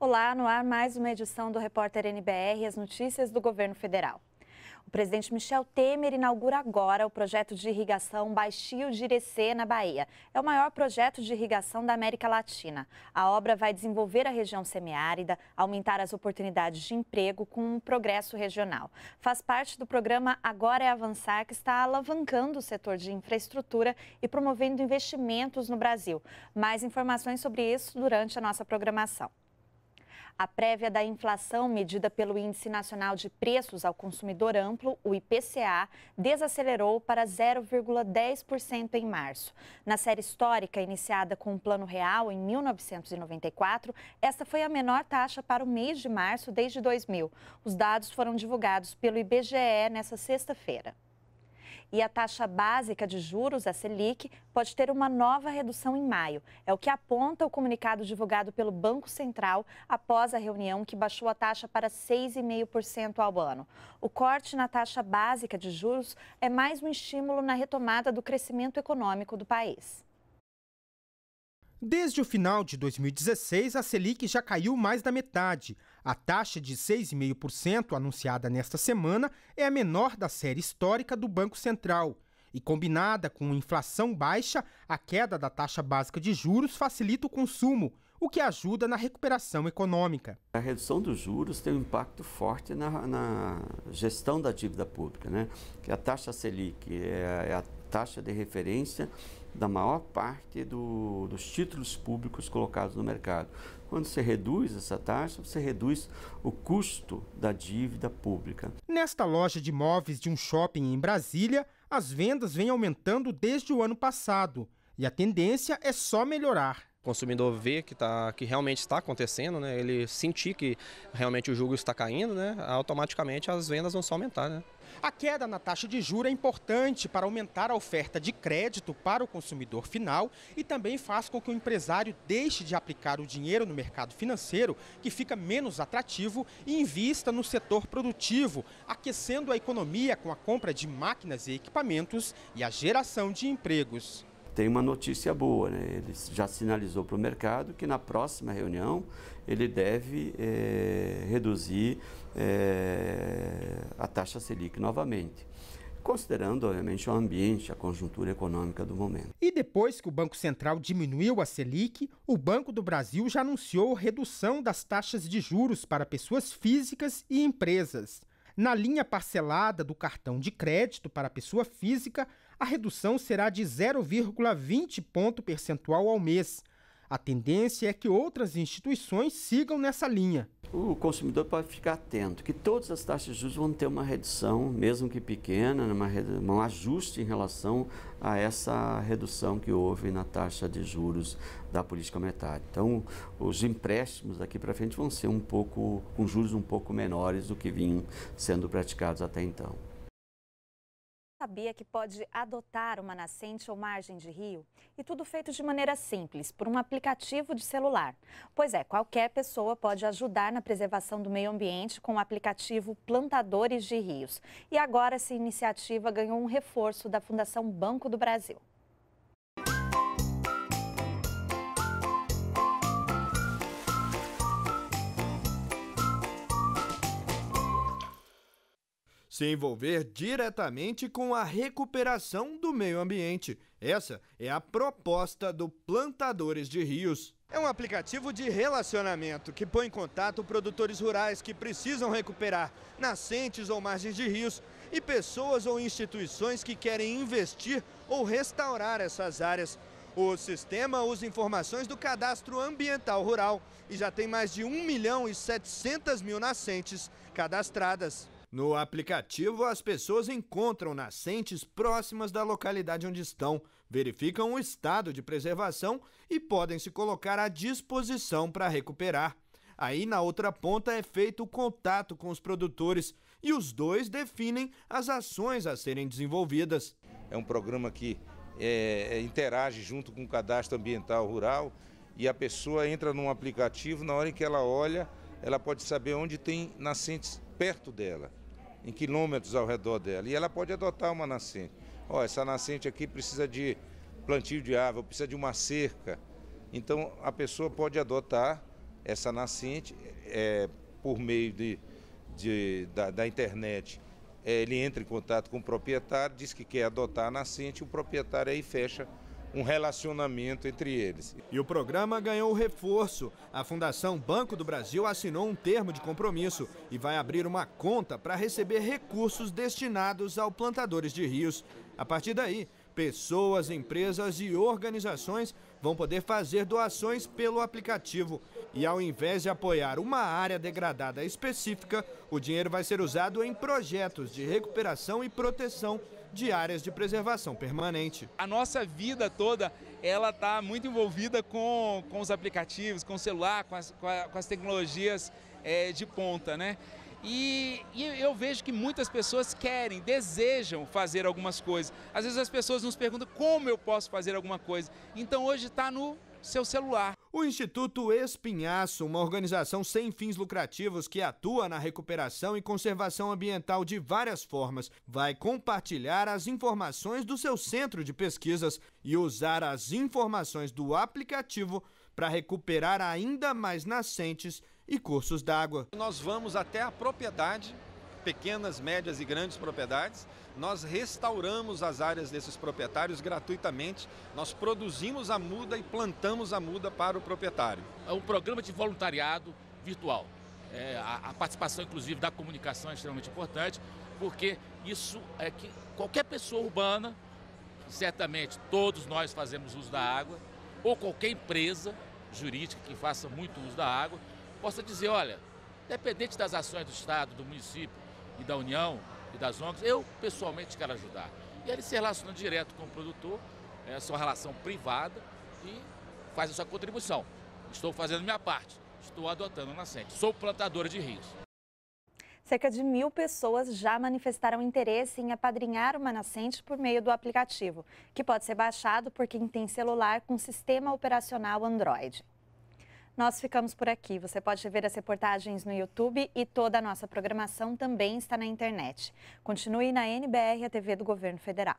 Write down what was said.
Olá, no ar mais uma edição do Repórter NBR as notícias do governo federal. O presidente Michel Temer inaugura agora o projeto de irrigação Baixio Irecê, na Bahia. É o maior projeto de irrigação da América Latina. A obra vai desenvolver a região semiárida, aumentar as oportunidades de emprego com um progresso regional. Faz parte do programa Agora é Avançar, que está alavancando o setor de infraestrutura e promovendo investimentos no Brasil. Mais informações sobre isso durante a nossa programação. A prévia da inflação, medida pelo Índice Nacional de Preços ao Consumidor Amplo, o IPCA, desacelerou para 0,10% em março. Na série histórica, iniciada com o Plano Real em 1994, esta foi a menor taxa para o mês de março desde 2000. Os dados foram divulgados pelo IBGE nesta sexta-feira. E a taxa básica de juros, a Selic, pode ter uma nova redução em maio. É o que aponta o comunicado divulgado pelo Banco Central após a reunião que baixou a taxa para 6,5% ao ano. O corte na taxa básica de juros é mais um estímulo na retomada do crescimento econômico do país. Desde o final de 2016, a Selic já caiu mais da metade. A taxa de 6,5% anunciada nesta semana é a menor da série histórica do Banco Central. E combinada com inflação baixa, a queda da taxa básica de juros facilita o consumo, o que ajuda na recuperação econômica. A redução dos juros tem um impacto forte na, na gestão da dívida pública, né? que a taxa Selic é é a taxa de referência da maior parte do, dos títulos públicos colocados no mercado. Quando você reduz essa taxa, você reduz o custo da dívida pública. Nesta loja de imóveis de um shopping em Brasília, as vendas vêm aumentando desde o ano passado e a tendência é só melhorar consumidor ver que, tá, que realmente está acontecendo, né? ele sentir que realmente o juro está caindo, né? automaticamente as vendas vão só aumentar. Né? A queda na taxa de juros é importante para aumentar a oferta de crédito para o consumidor final e também faz com que o empresário deixe de aplicar o dinheiro no mercado financeiro, que fica menos atrativo, e invista no setor produtivo, aquecendo a economia com a compra de máquinas e equipamentos e a geração de empregos tem uma notícia boa, né? ele já sinalizou para o mercado que na próxima reunião ele deve é, reduzir é, a taxa Selic novamente. Considerando, obviamente, o ambiente, a conjuntura econômica do momento. E depois que o Banco Central diminuiu a Selic, o Banco do Brasil já anunciou redução das taxas de juros para pessoas físicas e empresas. Na linha parcelada do cartão de crédito para pessoa física, a redução será de 0,20 ponto percentual ao mês. A tendência é que outras instituições sigam nessa linha. O consumidor pode ficar atento que todas as taxas de juros vão ter uma redução, mesmo que pequena, né, uma, um ajuste em relação a essa redução que houve na taxa de juros da política monetária. Então, os empréstimos daqui para frente vão ser um pouco com juros um pouco menores do que vinham sendo praticados até então. Sabia que pode adotar uma nascente ou margem de rio? E tudo feito de maneira simples, por um aplicativo de celular. Pois é, qualquer pessoa pode ajudar na preservação do meio ambiente com o aplicativo Plantadores de Rios. E agora essa iniciativa ganhou um reforço da Fundação Banco do Brasil. se envolver diretamente com a recuperação do meio ambiente. Essa é a proposta do Plantadores de Rios. É um aplicativo de relacionamento que põe em contato produtores rurais que precisam recuperar nascentes ou margens de rios e pessoas ou instituições que querem investir ou restaurar essas áreas. O sistema usa informações do cadastro ambiental rural e já tem mais de 1 milhão e 700 mil nascentes cadastradas. No aplicativo, as pessoas encontram nascentes próximas da localidade onde estão, verificam o estado de preservação e podem se colocar à disposição para recuperar. Aí na outra ponta é feito o contato com os produtores e os dois definem as ações a serem desenvolvidas. É um programa que é, é interage junto com o cadastro ambiental rural e a pessoa entra num aplicativo, na hora em que ela olha, ela pode saber onde tem nascentes perto dela em quilômetros ao redor dela. E ela pode adotar uma nascente. Ó, essa nascente aqui precisa de plantio de árvore, precisa de uma cerca. Então a pessoa pode adotar essa nascente é, por meio de, de da, da, internet. É, ele entra em contato com o proprietário, diz que quer adotar a nascente, o proprietário aí fecha um relacionamento entre eles. E o programa ganhou reforço. A Fundação Banco do Brasil assinou um termo de compromisso e vai abrir uma conta para receber recursos destinados aos plantadores de rios. A partir daí, Pessoas, empresas e organizações vão poder fazer doações pelo aplicativo. E ao invés de apoiar uma área degradada específica, o dinheiro vai ser usado em projetos de recuperação e proteção de áreas de preservação permanente. A nossa vida toda ela está muito envolvida com, com os aplicativos, com o celular, com as, com a, com as tecnologias é, de ponta, né? E, e, eu vejo que muitas pessoas querem, desejam fazer algumas coisas. Às vezes as pessoas nos perguntam como eu posso fazer alguma coisa. Então hoje está no seu celular. O Instituto Espinhaço, uma organização sem fins lucrativos que atua na recuperação e conservação ambiental de várias formas, vai compartilhar as informações do seu centro de pesquisas e usar as informações do aplicativo para recuperar ainda mais nascentes e cursos d'água. Nós vamos até a propriedade pequenas, médias e grandes propriedades. Nós restauramos as áreas desses proprietários gratuitamente. Nós produzimos a muda e plantamos a muda para o proprietário. É um programa de voluntariado virtual. É, a, a, participação, inclusive, da comunicação é extremamente importante, porque isso é que qualquer pessoa urbana, certamente todos nós fazemos uso da água, ou qualquer empresa jurídica que faça muito uso da água, possa dizer, olha, dependente das ações do Estado, do município, e da União e das ONGs, eu pessoalmente quero ajudar. E ele se relaciona direto com o produtor, né, é uma relação privada e faz a sua contribuição. Estou fazendo minha parte, estou adotando a nascente, sou plantadora de rios. Cerca de mil pessoas já manifestaram interesse em apadrinhar uma nascente por meio do aplicativo, que pode ser baixado por quem tem celular com sistema operacional Android. Nós ficamos por aqui. Você pode ver as reportagens no YouTube e toda a nossa programação também está na internet. Continue na NBR, a TV do Governo Federal.